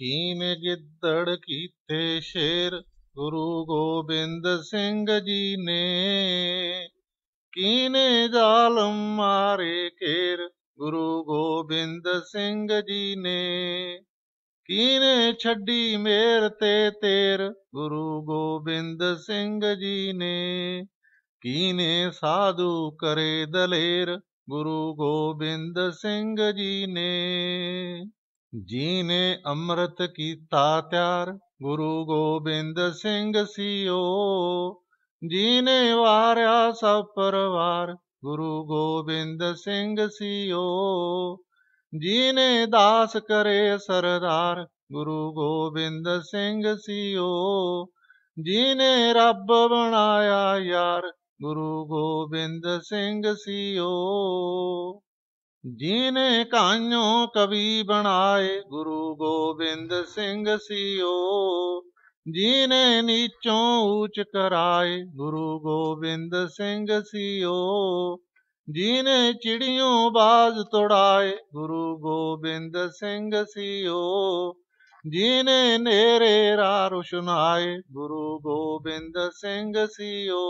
ਕੀਨੇ ਗਿੱਦੜ ਕੀਤੇ ਸ਼ੇਰ ਗੁਰੂ ਗੋਬਿੰਦ ਸਿੰਘ ਜੀ ਨੇ ਕੀਨੇ ਜ਼ਾਲਮ ਮਾਰੇ ਕੇਰ ਗੁਰੂ ਗੋਬਿੰਦ ਸਿੰਘ ਜੀ ਨੇ ਕੀਨੇ ਛੱਡੀ ਮੇਰ ਤੇ ਤੇਰ ਗੁਰੂ ਗੋਬਿੰਦ ਸਿੰਘ ਜੀ ਨੇ ਕੀਨੇ ਸਾਧੂ ਕਰੇ ਦਲੇਰ ਗੁਰੂ ਗੋਬਿੰਦ ਸਿੰਘ ਜੀ ਨੇ ਜੀ ਨੇ ਅੰਮ੍ਰਿਤ ਕੀਤਾ ਤਿਆਰ ਗੁਰੂ ਗੋਬਿੰਦ ਸਿੰਘ ਸਿਓ ਜੀ ਨੇ ਵਾਰਿਆ ਸਭ ਪਰਵਾਰ ਗੁਰੂ ਗੋਬਿੰਦ ਸਿੰਘ ਸਿਓ ਜੀ ਨੇ ਦਾਸ ਕਰੇ ਸਰਦਾਰ ਗੁਰੂ ਗੋਬਿੰਦ ਸਿੰਘ ਸਿਓ ਜੀ ਨੇ ਰੱਬ ਬਣਾਇਆ ਯਾਰ ਗੁਰੂ ਗੋਬਿੰਦ ਸਿੰਘ ਸਿਓ ਜੀਨੇ ਕਾਂਝੋ ਕਵੀ ਬਣਾਏ ਗੁਰੂ ਗੋਬਿੰਦ ਸਿੰਘ ਸਿਓ ਜੀਨੇ ਨੀਚੋਂ ਉੱਚ ਕਰਾਏ ਗੁਰੂ ਗੋਬਿੰਦ ਸਿੰਘ ਸਿਓ ਜੀਨੇ ਚਿੜੀਆਂ ਬਾਜ਼ ਤੋੜਾਏ ਗੁਰੂ ਗੋਬਿੰਦ ਸਿੰਘ ਸਿਓ ਜੀਨੇ ਨੇਰੇ ਰਾ ਰੁਸ਼ਨਾਏ ਗੁਰੂ ਗੋਬਿੰਦ ਸਿੰਘ ਸਿਓ